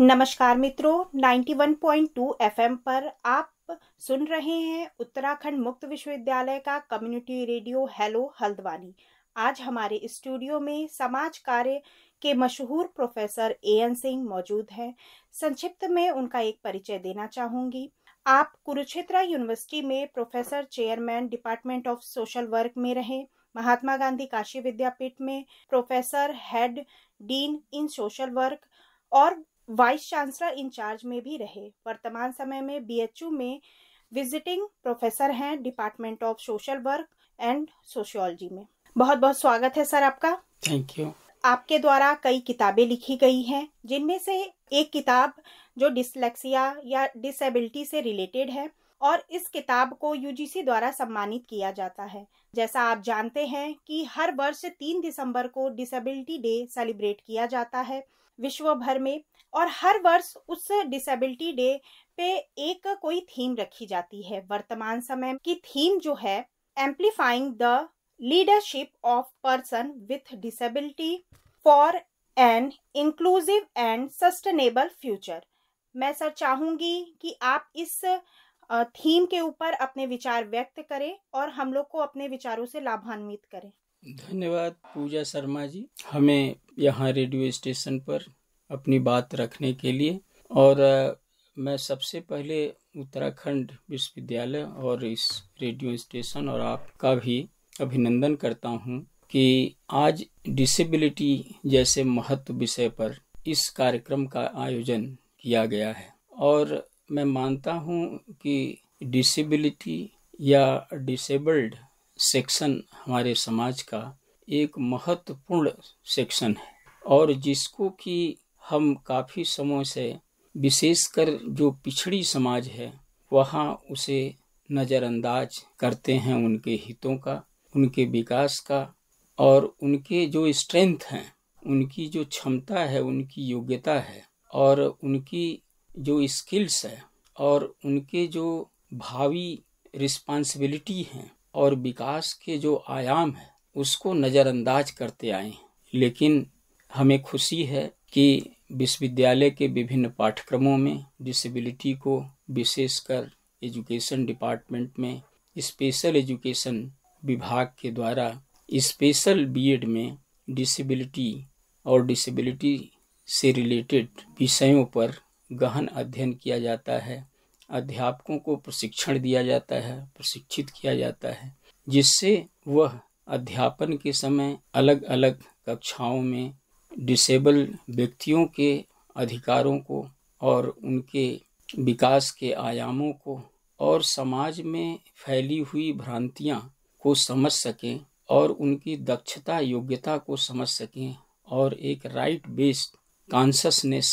नमस्कार मित्रों 91.2 एफएम पर आप सुन रहे हैं उत्तराखंड मुक्त विश्वविद्यालय का कम्युनिटी रेडियो हेलो हल्द्वानी आज हमारे स्टूडियो में समाज कार्य के मशहूर प्रोफेसर ए एन सिंह मौजूद हैं संक्षिप्त में उनका एक परिचय देना चाहूंगी आप कुरुक्षेत्र यूनिवर्सिटी में professor chairman department of social work में रहे महात्मा गांधी काशी विद्यापीठ में professor head dean in social work और वाइस चांसलर इंचार्ज में भी रहे वर्तमान समय में बीएचयू में विजिटिंग प्रोफेसर हैं department of social work and sociology में बहुत बहुत स्वागत है सर आपका थैंक यू आपके द्वारा कई किताबें लिखी गई हैं जिनमें से एक किताब जो डिसलेक्सिया या डिसेबिलिटी से रिलेटेड है और इस किताब को यूजीसी द्वारा सम्मानित किया जाता है जैसा आप जानते हैं कि हर वर्ष तीन दिसंबर को डिसेबिलिटी डे सेलिब्रेट किया जाता है विश्व भर में और हर वर्ष उस डिसेबिलिटी डे पे एक कोई थीम रखी जाती है वर्तमान समय की थीम जो है amplifying the leadership of person with disability for an inclusive and sustainable future मैं सर चाहूंगी कि आप इस थीम के ऊपर अपने विचार व्यक्त करें और हम लोग को अपने विचारों से लाभान्वित करें धन्यवाद पूजा शर्मा जी हमें यहाँ रेडियो स्टेशन पर अपनी बात रखने के लिए और मैं सबसे पहले उत्तराखंड विश्वविद्यालय और इस रेडियो स्टेशन और आपका भी अभिनंदन करता हूँ कि आज डिसेबिलिटी जैसे महत्व विषय पर इस कार्यक्रम का आयोजन किया गया है और मैं मानता हूँ कि डिसेबिलिटी या डिसेबल्ड सेक्शन हमारे समाज का एक महत्वपूर्ण सेक्शन है और जिसको कि हम काफ़ी समय से विशेषकर जो पिछड़ी समाज है वहाँ उसे नज़रअंदाज करते हैं उनके हितों का उनके विकास का और उनके जो स्ट्रेंथ हैं उनकी जो क्षमता है उनकी योग्यता है और उनकी जो स्किल्स है और उनके जो भावी रिस्पांसिबिलिटी हैं और विकास के जो आयाम है उसको नज़रअंदाज करते आए हैं लेकिन हमें खुशी है कि विश्वविद्यालय के विभिन्न पाठ्यक्रमों में डिसेबिलिटी को विशेषकर एजुकेशन डिपार्टमेंट में स्पेशल एजुकेशन विभाग के द्वारा स्पेशल बीएड में डिसेबिलिटी और डिसेबिलिटी से रिलेटेड विषयों पर गहन अध्ययन किया जाता है अध्यापकों को प्रशिक्षण दिया जाता है प्रशिक्षित किया जाता है जिससे वह अध्यापन के समय अलग अलग कक्षाओं में डिसेबल व्यक्तियों के अधिकारों को और उनके विकास के आयामों को और समाज में फैली हुई भ्रांतियाँ को समझ सकें और उनकी दक्षता योग्यता को समझ सकें और एक राइट बेस्ड कॉन्सनेस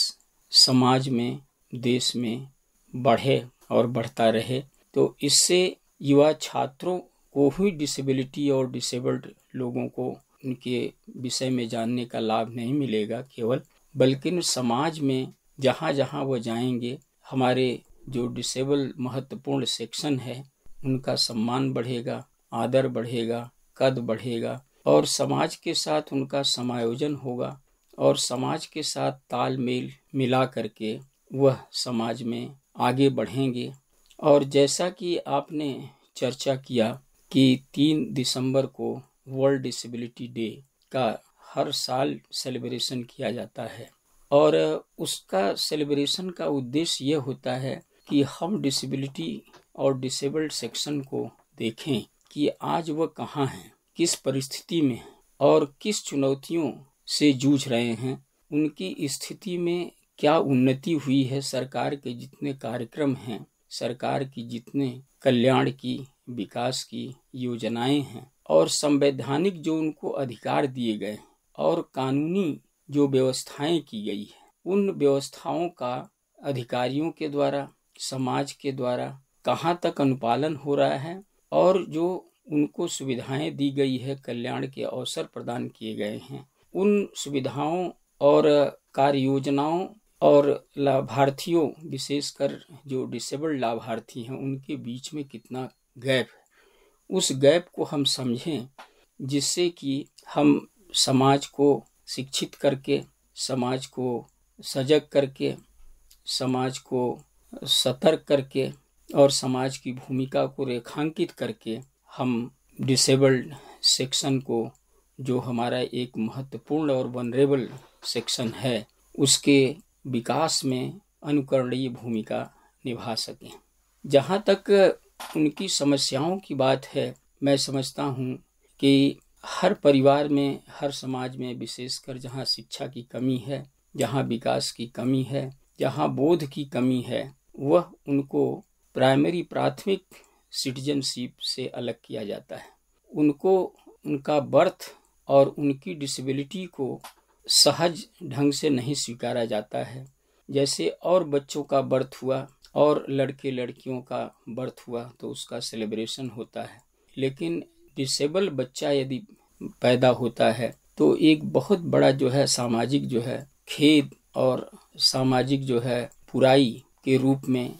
समाज में देश में बढ़े और बढ़ता रहे तो इससे युवा छात्रों को ही डिसेबिलिटी और डिसेबल्ड लोगों को उनके विषय में जानने का लाभ नहीं मिलेगा केवल बल्कि समाज में जहाँ जहाँ वो जाएंगे हमारे जो डिसेबल महत्वपूर्ण सेक्शन है उनका सम्मान बढ़ेगा आदर बढ़ेगा कद बढ़ेगा और समाज के साथ उनका समायोजन होगा और समाज के साथ तालमेल मिला करके वह समाज में आगे बढ़ेंगे और जैसा कि आपने चर्चा किया कि तीन दिसंबर को वर्ल्ड डिसेबिलिटी डे का हर साल सेलिब्रेशन किया जाता है और उसका सेलिब्रेशन का उद्देश्य ये होता है कि हम डिसेबिलिटी और डिसेबल्ड सेक्शन को देखें कि आज वह कहाँ हैं किस परिस्थिति में और किस चुनौतियों से जूझ रहे हैं उनकी स्थिति में क्या उन्नति हुई है सरकार के जितने कार्यक्रम हैं सरकार की जितने कल्याण की विकास की योजनाएं हैं और संवैधानिक जो उनको अधिकार दिए गए और कानूनी जो व्यवस्थाएं की गई है उन व्यवस्थाओं का अधिकारियों के द्वारा समाज के द्वारा कहाँ तक अनुपालन हो रहा है और जो उनको सुविधाएं दी गई है कल्याण के अवसर प्रदान किए गए हैं उन सुविधाओं और कार्य योजनाओं और लाभार्थियों विशेषकर जो डिसेबल्ड लाभार्थी हैं उनके बीच में कितना गैप है उस गैप को हम समझें जिससे कि हम समाज को शिक्षित करके समाज को सजग करके समाज को सतर्क करके और समाज की भूमिका को रेखांकित करके हम डिसेबल्ड सेक्शन को जो हमारा एक महत्वपूर्ण और वनरेबल सेक्शन है उसके विकास में अनुकरणीय भूमिका निभा सकें जहाँ तक उनकी समस्याओं की बात है मैं समझता हूँ कि हर परिवार में हर समाज में विशेषकर जहाँ शिक्षा की कमी है जहाँ विकास की कमी है जहाँ बोध की कमी है वह उनको प्राइमरी प्राथमिक सिटीजनशिप से अलग किया जाता है उनको उनका बर्थ और उनकी डिसेबिलिटी को सहज ढंग से नहीं स्वीकारा जाता है जैसे और बच्चों का बर्थ हुआ और लड़के लड़कियों का बर्थ हुआ तो उसका सेलिब्रेशन होता है लेकिन डिसेबल बच्चा यदि पैदा होता है तो एक बहुत बड़ा जो है सामाजिक जो है खेद और सामाजिक जो है पुराई के रूप में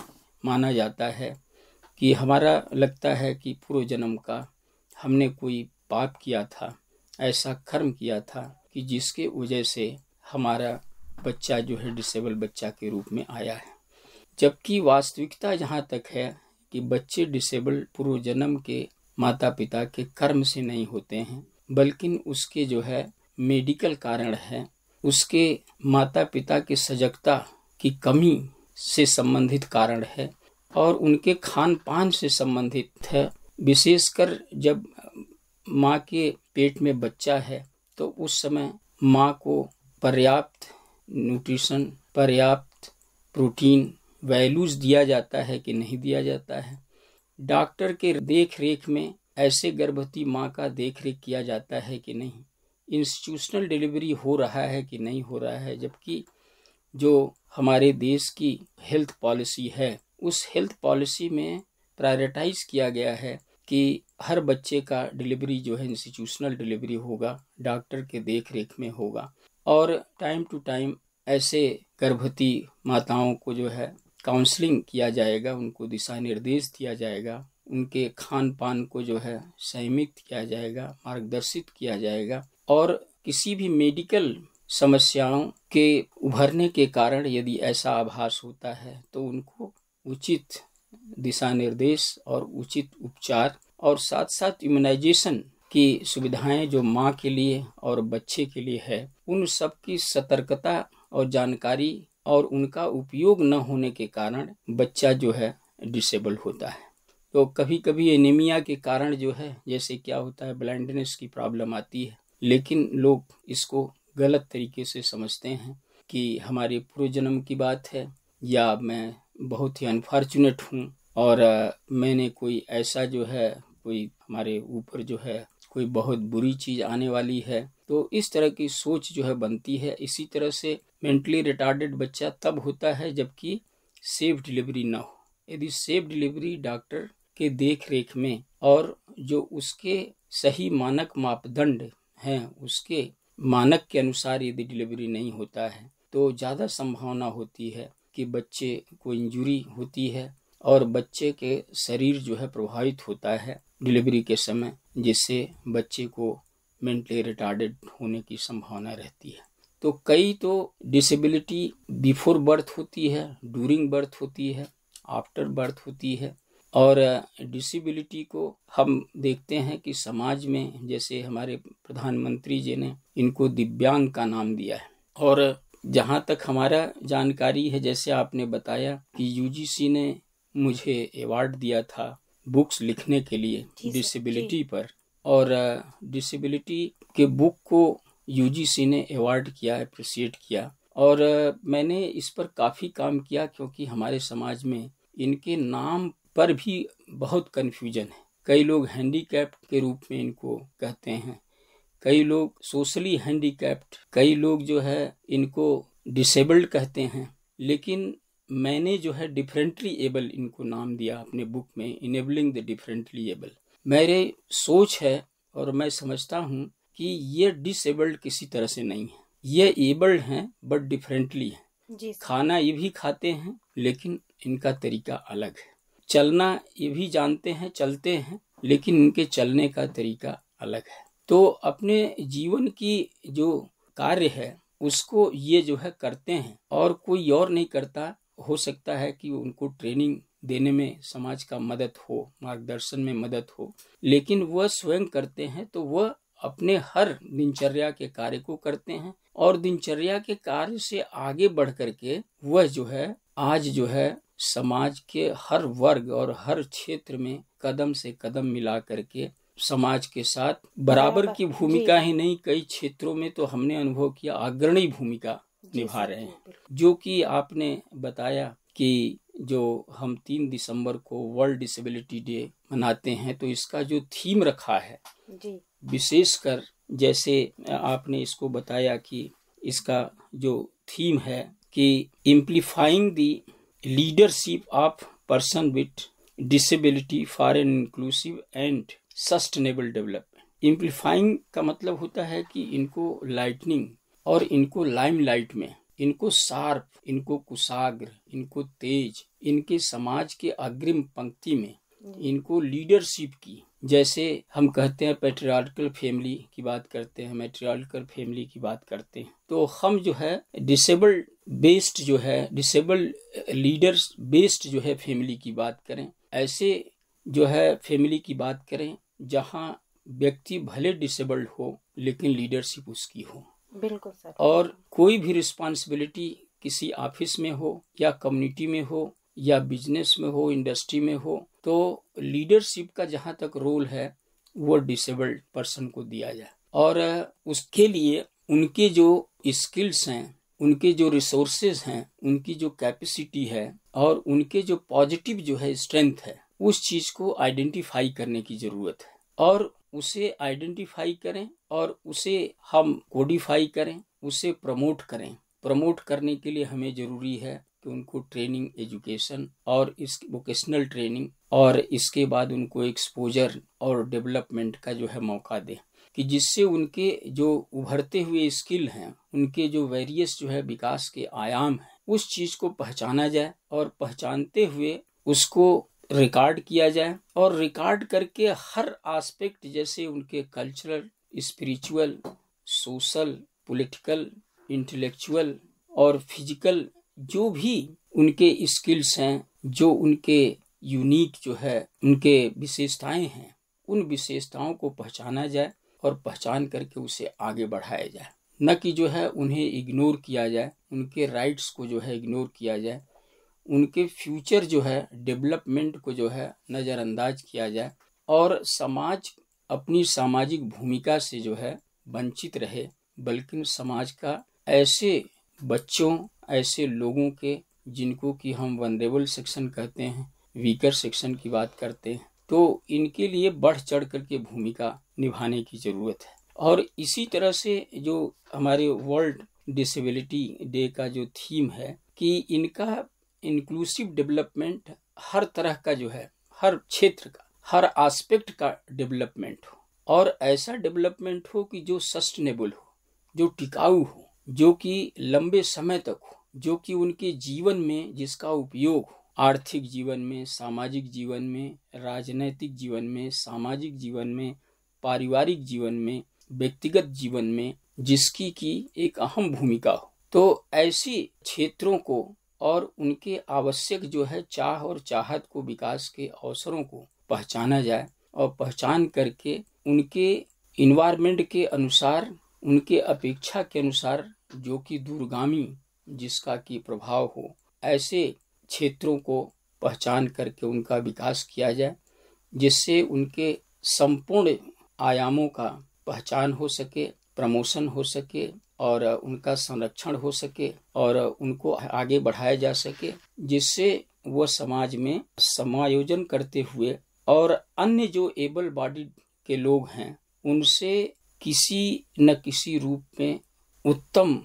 माना जाता है कि हमारा लगता है कि पूर्व जन्म का हमने कोई पाप किया था ऐसा कर्म किया था कि जिसके वजह से हमारा बच्चा जो है डिसेबल बच्चा के रूप में आया है जबकि वास्तविकता जहाँ तक है कि बच्चे डिसेबल पूर्व जन्म के माता पिता के कर्म से नहीं होते हैं बल्कि उसके जो है मेडिकल कारण है उसके माता पिता की सजगता की कमी से संबंधित कारण है और उनके खान पान से संबंधित है विशेषकर जब माँ के पेट में बच्चा है तो उस समय माँ को पर्याप्त न्यूट्रिशन पर्याप्त प्रोटीन वैल्यूज दिया जाता है कि नहीं दिया जाता है डॉक्टर के देख रेख में ऐसे गर्भवती माँ का देख रेख किया जाता है कि नहीं इंस्टीट्यूशनल डिलीवरी हो रहा है कि नहीं हो रहा है जबकि जो हमारे देश की हेल्थ पॉलिसी है उस हेल्थ पॉलिसी में प्रायोरिटाइज किया गया है कि हर बच्चे का डिलीवरी जो है इंस्टीट्यूशनल डिलीवरी होगा डॉक्टर के देख रेख में होगा और टाइम टू टाइम ऐसे गर्भवती माताओं को जो है काउंसलिंग किया जाएगा उनको दिशा निर्देश दिया जाएगा उनके खान पान को जो है संयमित किया जाएगा मार्गदर्शित किया जाएगा और किसी भी मेडिकल समस्याओं के उभरने के कारण यदि ऐसा आभास होता है तो उनको उचित दिशा निर्देश और उचित उपचार और साथ साथ इम्यूनाइजेशन की सुविधाएं जो माँ के लिए और बच्चे के लिए है उन सब की सतर्कता और जानकारी और उनका उपयोग न होने के कारण बच्चा जो है डिसेबल होता है तो कभी कभी एनीमिया के कारण जो है जैसे क्या होता है ब्लाइंडनेस की प्रॉब्लम आती है लेकिन लोग इसको गलत तरीके से समझते हैं कि हमारे पूर्वजन्म की बात है या मैं बहुत ही अनफॉर्चुनेट हूँ और मैंने कोई ऐसा जो है कोई हमारे ऊपर जो है कोई बहुत बुरी चीज आने वाली है तो इस तरह की सोच जो है बनती है इसी तरह से मेंटली रिटार्डेड बच्चा तब होता है जबकि सेफ डिलीवरी ना हो यदि सेफ डिलीवरी डॉक्टर के देख रेख में और जो उसके सही मानक मापदंड हैं उसके मानक के अनुसार यदि डिलीवरी नहीं होता है तो ज़्यादा संभावना होती है कि बच्चे को इंजुरी होती है और बच्चे के शरीर जो है प्रभावित होता है डिलीवरी के समय जिससे बच्चे को मेंटली रिटार्डेड होने की संभावना रहती है तो कई तो डिसेबिलिटी बिफोर बर्थ होती है डूरिंग बर्थ होती है आफ्टर बर्थ होती है और डिसेबिलिटी को हम देखते हैं कि समाज में जैसे हमारे प्रधानमंत्री जी ने इनको दिव्यांग का नाम दिया है और जहाँ तक हमारा जानकारी है जैसे आपने बताया कि यूजीसी ने मुझे अवार्ड दिया था बुक्स लिखने के लिए डिसेबिलिटी पर और डिसेबिलिटी के बुक को यूजीसी ने अवार्ड किया अप्रिसिएट किया और मैंने इस पर काफ़ी काम किया क्योंकि हमारे समाज में इनके नाम पर भी बहुत कन्फ्यूजन है कई लोग हैंडीकैप्ड के रूप में इनको कहते हैं कई लोग सोशली हैंडीकैप्ड कई लोग जो है इनको डिसेबल्ड कहते हैं लेकिन मैंने जो है डिफरेंटली एबल इनको नाम दिया अपने बुक में इनेबलिंग द डिफरेंटली एबल मेरे सोच है और मैं समझता हूँ कि ये डिसेबल्ड किसी तरह से नहीं है ये एबल्ड हैं बट डिफरेंटली है खाना ये भी खाते हैं लेकिन इनका तरीका अलग है चलना ये भी जानते हैं चलते हैं लेकिन इनके चलने का तरीका अलग है तो अपने जीवन की जो कार्य है उसको ये जो है करते हैं और कोई और नहीं करता हो सकता है कि उनको ट्रेनिंग देने में समाज का मदद हो मार्गदर्शन में मदद हो लेकिन वह स्वयं करते हैं तो वह अपने हर दिनचर्या के कार्य को करते हैं और दिनचर्या के कार्य से आगे बढ़ करके वह जो है आज जो है समाज के हर वर्ग और हर क्षेत्र में कदम से कदम मिला करके समाज के साथ बराबर की भूमिका ही नहीं कई क्षेत्रों में तो हमने अनुभव किया अग्रणी भूमिका निभा रहे हैं जो कि आपने बताया कि जो हम तीन दिसंबर को वर्ल्ड डिसेबिलिटी डे मनाते हैं तो इसका जो थीम रखा है विशेषकर जैसे आपने इसको बताया कि इसका जो थीम है कि amplifying the leadership of person with disability for an inclusive and sustainable development amplifying का मतलब होता है कि इनको लाइटनिंग और इनको लाइमलाइट में इनको शार्प इनको कुशाग्र इनको तेज इनके समाज के अग्रिम पंक्ति में इनको लीडरशिप की जैसे हम कहते हैं पेट्रियाल फैमिली की बात करते हैं मेट्रियार्कल फैमिली की बात करते हैं तो हम जो है डिसेबल्ड बेस्ड जो है डिसेबल्ड लीडर्स बेस्ड जो है फैमिली की बात करें ऐसे जो है फैमिली की बात करें जहाँ व्यक्ति भले डिसेबल्ड हो लेकिन लीडरशिप उसकी हो बिल्कुल सर और कोई भी रिस्पॉन्सिबिलिटी किसी ऑफिस में हो या कम्युनिटी में हो या बिजनेस में हो इंडस्ट्री में हो तो लीडरशिप का जहाँ तक रोल है वो डिसेबल्ड पर्सन को दिया जाए और उसके लिए उनके जो स्किल्स हैं उनके जो रिसोर्सेज हैं उनकी जो कैपेसिटी है और उनके जो पॉजिटिव जो है स्ट्रेंथ है उस चीज को आइडेंटिफाई करने की जरूरत है और उसे आइडेंटिफाई करें और उसे हम कोडिफाई करें उसे प्रमोट करें प्रमोट करने के लिए हमें जरूरी है कि उनको ट्रेनिंग एजुकेशन और इस वोकेशनल ट्रेनिंग और इसके बाद उनको एक्सपोजर और डेवलपमेंट का जो है मौका दें कि जिससे उनके जो उभरते हुए स्किल हैं उनके जो वेरियस जो है विकास के आयाम हैं उस चीज को पहचाना जाए और पहचानते हुए उसको रिकॉर्ड किया जाए और रिकॉर्ड करके हर एस्पेक्ट जैसे उनके cultural spiritual social political intellectual और फिजिकल जो भी उनके स्किल्स हैं जो उनके यूनिक जो है उनके विशेषताएं हैं उन विशेषताओं को पहचाना जाए और पहचान करके उसे आगे बढ़ाया जाए न कि जो है उन्हें इग्नोर किया जाए उनके राइट्स को जो है इग्नोर किया जाए उनके फ्यूचर जो है डेवलपमेंट को जो है नज़रअंदाज किया जाए और समाज अपनी सामाजिक भूमिका से जो है वंचित रहे बल्कि समाज का ऐसे बच्चों ऐसे लोगों के जिनको कि हम वनरेबल सेक्शन कहते हैं वीकर सेक्शन की बात करते हैं तो इनके लिए बढ़ चढ़ करके भूमिका निभाने की जरूरत है और इसी तरह से जो हमारे वर्ल्ड डिसेबिलिटी डे का जो थीम है कि इनका इंक्लूसिव डेवलपमेंट हर तरह का जो है हर क्षेत्र का हर एस्पेक्ट का डेवलपमेंट हो और ऐसा डेवलपमेंट हो कि जो सस्टेनेबल हो जो टिकाऊ हो जो कि लंबे समय तक हो जो कि उनके जीवन में जिसका उपयोग हो आर्थिक जीवन में सामाजिक जीवन में राजनैतिक जीवन में सामाजिक जीवन में पारिवारिक जीवन में व्यक्तिगत जीवन में जिसकी की एक अहम भूमिका हो तो ऐसी क्षेत्रों को और उनके आवश्यक जो है चाह और चाहत को विकास के अवसरों को पहचाना जाए और पहचान करके उनके इन्वायरमेंट के अनुसार उनके अपेक्षा के अनुसार जो कि दूरगामी जिसका कि प्रभाव हो ऐसे क्षेत्रों को पहचान करके उनका विकास किया जाए जिससे उनके संपूर्ण आयामों का पहचान हो सके प्रमोशन हो सके और उनका संरक्षण हो सके और उनको आगे बढ़ाया जा सके जिससे वह समाज में समायोजन करते हुए और अन्य जो एबल बॉडी के लोग हैं उनसे किसी न किसी रूप में उत्तम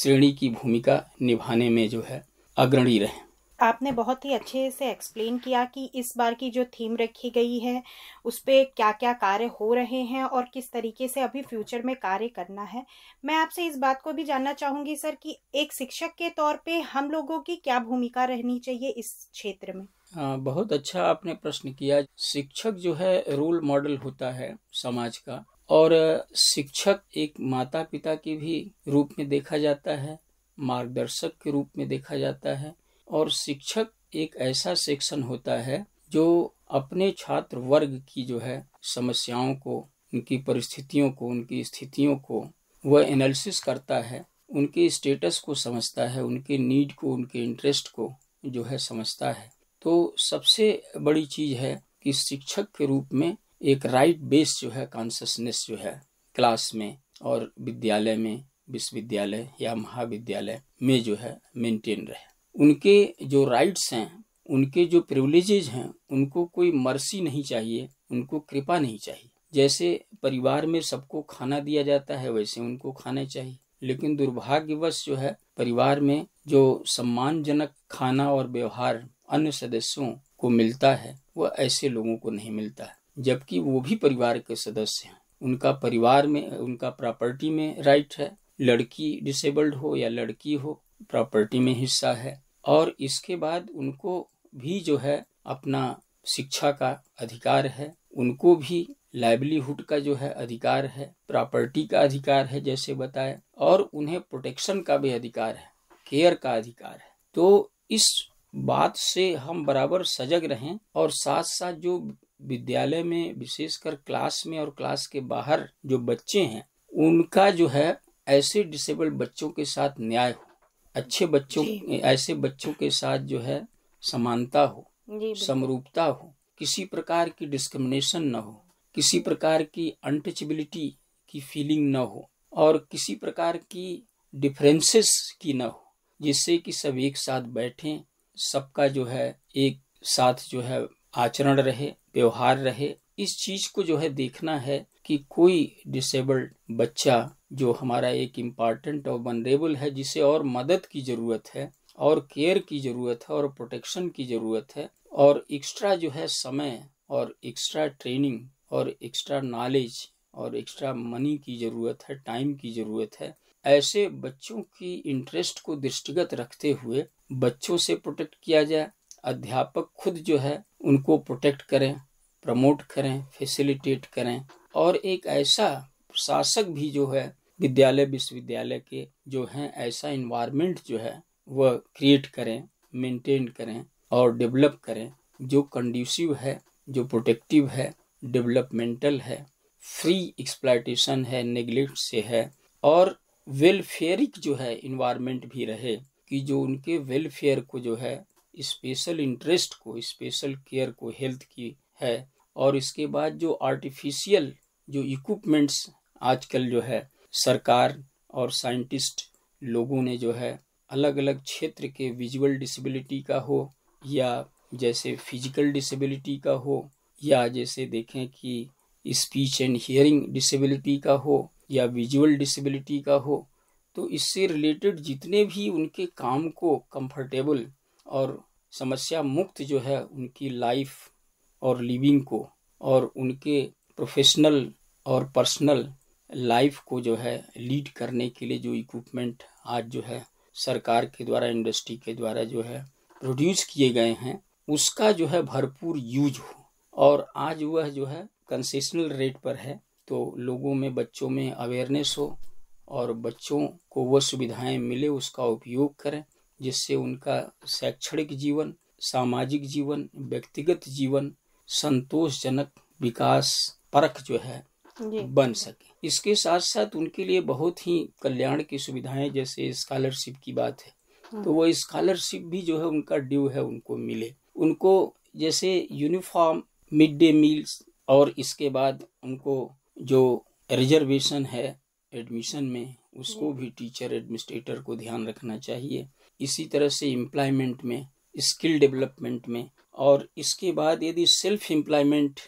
श्रेणी की भूमिका निभाने में जो है अग्रणी रहे आपने बहुत ही अच्छे से एक्सप्लेन किया कि इस बार की जो थीम रखी गई है उस पर क्या क्या कार्य हो रहे हैं और किस तरीके से अभी फ्यूचर में कार्य करना है मैं आपसे इस बात को भी जानना चाहूंगी सर कि एक शिक्षक के तौर पे हम लोगों की क्या भूमिका रहनी चाहिए इस क्षेत्र में बहुत अच्छा आपने प्रश्न किया शिक्षक जो है रोल मॉडल होता है समाज का और शिक्षक एक माता पिता के भी रूप में देखा जाता है मार्गदर्शक के रूप में देखा जाता है और शिक्षक एक ऐसा सेक्शन होता है जो अपने छात्र वर्ग की जो है समस्याओं को उनकी परिस्थितियों को उनकी स्थितियों को वह एनालिसिस करता है उनके स्टेटस को समझता है उनके नीड को उनके इंटरेस्ट को जो है समझता है तो सबसे बड़ी चीज है कि शिक्षक के रूप में एक राइट बेस जो है कॉन्शसनेस जो है क्लास में और विद्यालय में विश्वविद्यालय या महाविद्यालय में जो है मेंटेन रहे उनके जो राइट्स हैं उनके जो प्रिवलेजेज हैं उनको कोई मर्सी नहीं चाहिए उनको कृपा नहीं चाहिए जैसे परिवार में सबको खाना दिया जाता है वैसे उनको खाने चाहिए लेकिन दुर्भाग्यवश जो है परिवार में जो सम्मानजनक खाना और व्यवहार अन्य सदस्यों को मिलता है वह ऐसे लोगों को नहीं मिलता है जबकि वो भी परिवार के सदस्य हैं उनका परिवार में उनका प्रॉपर्टी में राइट है लड़की डिसेबल्ड हो या लड़की हो प्रॉपर्टी में हिस्सा है और इसके बाद उनको भी जो है अपना शिक्षा का अधिकार है उनको भी लाइवलीहुड का जो है अधिकार है प्रॉपर्टी का अधिकार है जैसे बताए और उन्हें प्रोटेक्शन का भी अधिकार है केयर का अधिकार है तो इस बात से हम बराबर सजग रहें और साथ साथ जो विद्यालय में विशेषकर क्लास में और क्लास के बाहर जो बच्चे हैं उनका जो है ऐसे डिसेबल बच्चों के साथ न्याय हो अच्छे बच्चों ऐसे बच्चों के साथ जो है समानता हो समरूपता हो किसी प्रकार की डिस्क्रिमिनेशन न हो किसी प्रकार की अनटचबिलिटी की फीलिंग न हो और किसी प्रकार की डिफरेंसेस की न हो जिससे कि सब एक साथ बैठें सबका जो है एक साथ जो है आचरण रहे व्यवहार रहे इस चीज को जो है देखना है कि कोई डिसेबल्ड बच्चा जो हमारा एक इम्पॉर्टेंट और वनरेबल है जिसे और मदद की जरूरत है और केयर की जरूरत है और प्रोटेक्शन की जरूरत है और एक्स्ट्रा जो है समय और एक्स्ट्रा ट्रेनिंग और एक्स्ट्रा नॉलेज और एक्स्ट्रा मनी की जरूरत है टाइम की जरूरत है ऐसे बच्चों की इंटरेस्ट को दृष्टिगत रखते हुए बच्चों से प्रोटेक्ट किया जाए अध्यापक खुद जो है उनको प्रोटेक्ट करें प्रमोट करें फैसिलिटेट करें और एक ऐसा शासक भी जो है विद्यालय विश्वविद्यालय के जो है ऐसा इन्वायरमेंट जो है वह क्रिएट करें मेंटेन करें और डेवलप करें जो कंड्यूसिव है जो प्रोटेक्टिव है डेवलपमेंटल है फ्री एक्सप्लाइटेशन है नेग्लेक्ट से है और वेलफेयरिक जो है इन्वायरमेंट भी रहे कि जो उनके वेलफेयर को जो है स्पेशल इंटरेस्ट को स्पेशल केयर को हेल्थ की है और इसके बाद जो आर्टिफिशियल जो इक्विपमेंट्स आजकल जो है सरकार और साइंटिस्ट लोगों ने जो है अलग अलग क्षेत्र के विजुअल डिसेबिलिटी का हो या जैसे फिजिकल डिसेबिलिटी का हो या जैसे देखें कि स्पीच एंड हियरिंग डिसेबिलिटी का हो या विजुअल डिसेबिलिटी का हो तो इससे रिलेटेड जितने भी उनके काम को कंफर्टेबल और समस्या मुक्त जो है उनकी लाइफ और लिविंग को और उनके प्रोफेशनल और पर्सनल लाइफ को जो है लीड करने के लिए जो इक्विपमेंट आज जो है सरकार के द्वारा इंडस्ट्री के द्वारा जो है प्रोड्यूस किए गए हैं उसका जो है भरपूर यूज हो और आज वह जो है कंसेशनल रेट पर है तो लोगों में बच्चों में अवेयरनेस हो और बच्चों को वह सुविधाएं मिले उसका उपयोग करें जिससे उनका शैक्षणिक जीवन सामाजिक जीवन व्यक्तिगत जीवन संतोषजनक विकास परख जो है बन सके इसके साथ साथ उनके लिए बहुत ही कल्याण की सुविधाएं जैसे स्कॉलरशिप की बात है हाँ। तो वो स्कॉलरशिप भी जो है उनका ड्यू है उनको मिले उनको जैसे यूनिफॉर्म मिड डे मील्स और इसके बाद उनको जो रिजर्वेशन है एडमिशन में उसको हम्म। भी टीचर एडमिनिस्ट्रेटर को ध्यान रखना चाहिए इसी तरह से एम्प्लॉयमेंट में स्किल डेवलपमेंट में और इसके बाद यदि सेल्फ एम्प्लॉयमेंट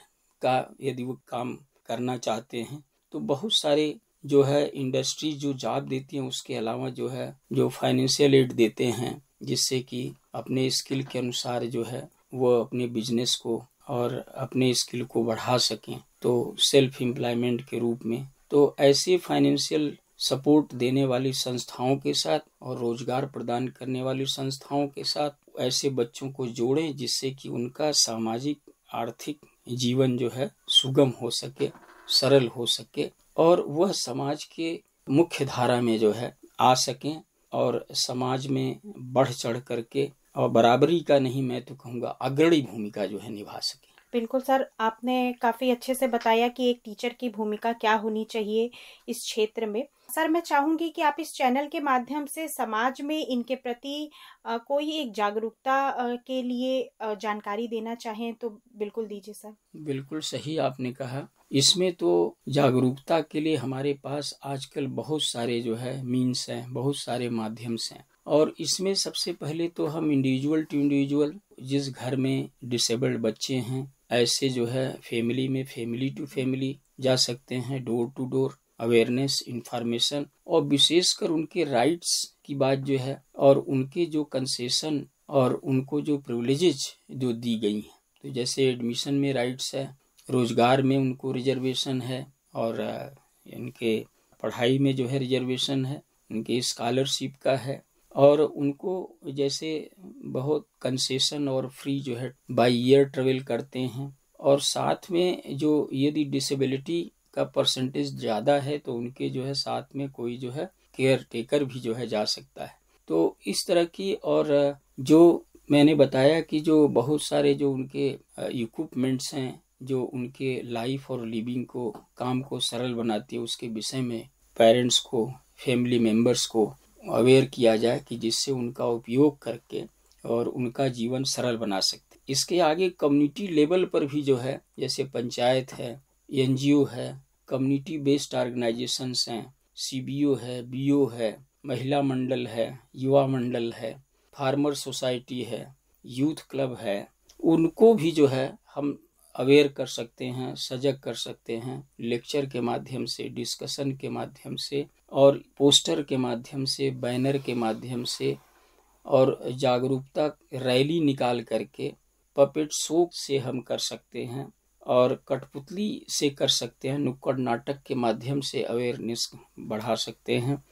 का यदि वो काम करना चाहते हैं तो बहुत सारे जो है इंडस्ट्री जो जॉब देती हैं उसके अलावा जो है जो फाइनेंशियल एड देते हैं जिससे कि अपने स्किल के अनुसार जो है वो अपने बिजनेस को और अपने स्किल को बढ़ा सकें तो सेल्फ एम्प्लॉयमेंट के रूप में तो ऐसी फाइनेंशियल सपोर्ट देने वाली संस्थाओं के साथ और रोजगार प्रदान करने वाली संस्थाओं के साथ ऐसे बच्चों को जोड़ें जिससे कि उनका सामाजिक आर्थिक जीवन जो है सुगम हो सके सरल हो सके और वह समाज के मुख्य धारा में जो है आ सकें और समाज में बढ़ चढ़ करके और बराबरी का नहीं मैं तो कहूँगा अग्रणी भूमिका जो है निभा सके बिल्कुल सर आपने काफ़ी अच्छे से बताया कि एक टीचर की भूमिका क्या होनी चाहिए इस क्षेत्र में सर मैं चाहूँगी कि आप इस चैनल के माध्यम से समाज में इनके प्रति कोई एक जागरूकता के लिए जानकारी देना चाहें तो बिल्कुल दीजिए सर बिल्कुल सही आपने कहा इसमें तो जागरूकता के लिए हमारे पास आजकल बहुत सारे जो है मीन्स हैं बहुत सारे माध्यम्स हैं और इसमें सबसे पहले तो हम इंडिविजुअल टू इंडिविजुअल जिस घर में डिसेबल्ड बच्चे हैं ऐसे जो है फैमिली में फैमिली टू फैमिली जा सकते हैं door to door awareness information और विशेषकर उनके राइट्स की बात जो है और उनके जो कंसेशन और उनको जो प्रिवलेजेज जो दी गई हैं तो जैसे एडमिशन में राइट्स है रोजगार में उनको रिजर्वेशन है और इनके पढ़ाई में जो है रिजर्वेशन है उनके स्कॉलरशिप का है और उनको जैसे बहुत कंसेशन और फ्री जो है बाई ईयर ट्रेवल करते हैं और साथ में जो यदि डिसेबिलिटी का परसेंटेज ज़्यादा है तो उनके जो है साथ में कोई जो है केयर टेकर भी जो है जा सकता है तो इस तरह की और जो मैंने बताया कि जो बहुत सारे जो उनके इक्विपमेंट्स हैं जो उनके लाइफ और लिविंग को काम को सरल बनाती है उसके विषय में पेरेंट्स को फैमिली मेम्बर्स को अवेयर किया जाए कि जिससे उनका उपयोग करके और उनका जीवन सरल बना सकते इसके आगे कम्युनिटी लेवल पर भी जो है जैसे पंचायत है एन है कम्युनिटी बेस्ड ऑर्गेनाइजेशन हैं सी है बी है महिला मंडल है युवा मंडल है फार्मर सोसाइटी है यूथ क्लब है उनको भी जो है हम अवेयर कर सकते हैं सजग कर सकते हैं लेक्चर के माध्यम से डिस्कशन के माध्यम से और पोस्टर के माध्यम से बैनर के माध्यम से और जागरूकता रैली निकाल करके पपेट शो से हम कर सकते हैं और कठपुतली से कर सकते हैं नुक्कड़ नाटक के माध्यम से अवेयरनेस बढ़ा सकते हैं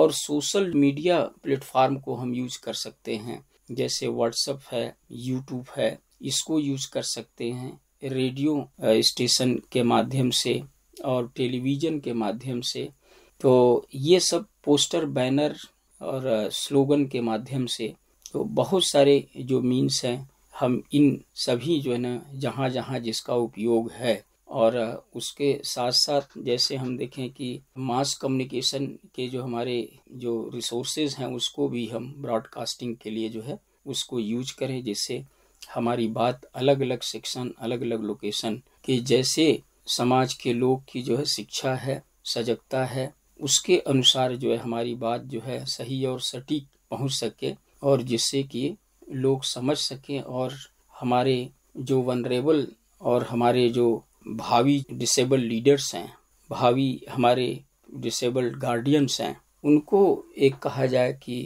और सोशल मीडिया प्लेटफार्म को हम यूज कर सकते हैं जैसे व्हाट्सअप है यूट्यूब है इसको यूज कर सकते हैं रेडियो स्टेशन के माध्यम से और टेलीविज़न के माध्यम से तो ये सब पोस्टर बैनर और स्लोगन के माध्यम से तो बहुत सारे जो मीन्स हैं हम इन सभी जो है ना जहाँ जहाँ जिसका उपयोग है और उसके साथ साथ जैसे हम देखें कि मास कम्युनिकेशन के जो हमारे जो रिसोर्सेज हैं उसको भी हम ब्रॉडकास्टिंग के लिए जो है उसको यूज करें जिससे हमारी बात अलग अलग सेक्शन अलग अलग लोकेशन के जैसे समाज के लोग की जो है शिक्षा है सजगता है उसके अनुसार जो है हमारी बात जो है सही और सटीक पहुंच सके और जिससे कि लोग समझ सकें और हमारे जो वनरेबल और हमारे जो भावी डिसेबल लीडर्स हैं भावी हमारे डिसेबल्ड गार्डियंस हैं उनको एक कहा जाए कि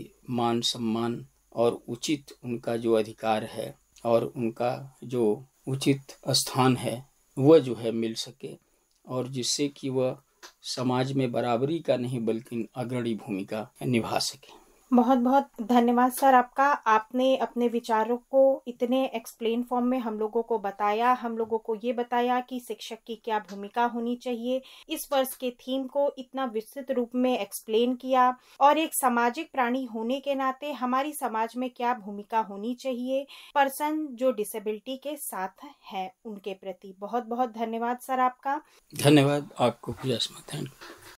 मान सम्मान और उचित उनका जो अधिकार है और उनका जो उचित स्थान है वह जो है मिल सके और जिससे कि वह समाज में बराबरी का नहीं बल्कि अग्रणी भूमिका निभा सके बहुत बहुत धन्यवाद सर आपका आपने अपने विचारों को इतने एक्सप्लेन फॉर्म में हम लोगों को बताया हम लोगों को ये बताया कि शिक्षक की क्या भूमिका होनी चाहिए इस वर्ष के थीम को इतना विस्तृत रूप में एक्सप्लेन किया और एक सामाजिक प्राणी होने के नाते हमारी समाज में क्या भूमिका होनी चाहिए पर्सन जो डिसेबिलिटी के साथ है उनके प्रति बहुत बहुत धन्यवाद सर आपका धन्यवाद आपको